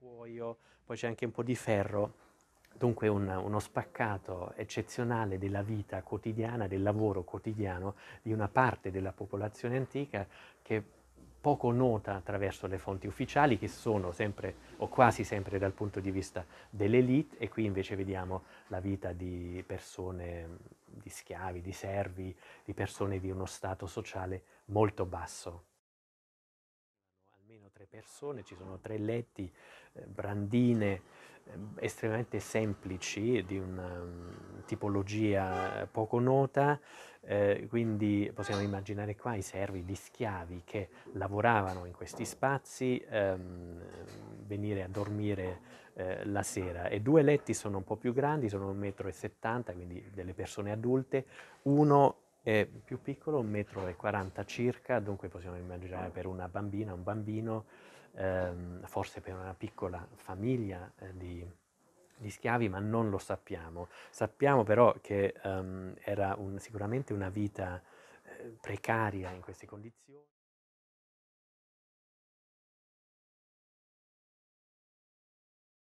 cuoio, poi c'è anche un po' di ferro, dunque un, uno spaccato eccezionale della vita quotidiana, del lavoro quotidiano di una parte della popolazione antica che poco nota attraverso le fonti ufficiali che sono sempre o quasi sempre dal punto di vista dell'elite e qui invece vediamo la vita di persone, di schiavi, di servi, di persone di uno stato sociale molto basso persone, ci sono tre letti, eh, brandine ehm, estremamente semplici, di una mm, tipologia poco nota, eh, quindi possiamo immaginare qua i servi, gli schiavi che lavoravano in questi spazi ehm, venire a dormire eh, la sera e due letti sono un po' più grandi, sono 1,70 m, quindi delle persone adulte, uno è più piccolo, 1,40 m circa, dunque possiamo immaginare per una bambina, un bambino, ehm, forse per una piccola famiglia eh, di, di, schiavi, ma non lo sappiamo. Sappiamo però che ehm, era un, sicuramente una vita eh, precaria in queste condizioni.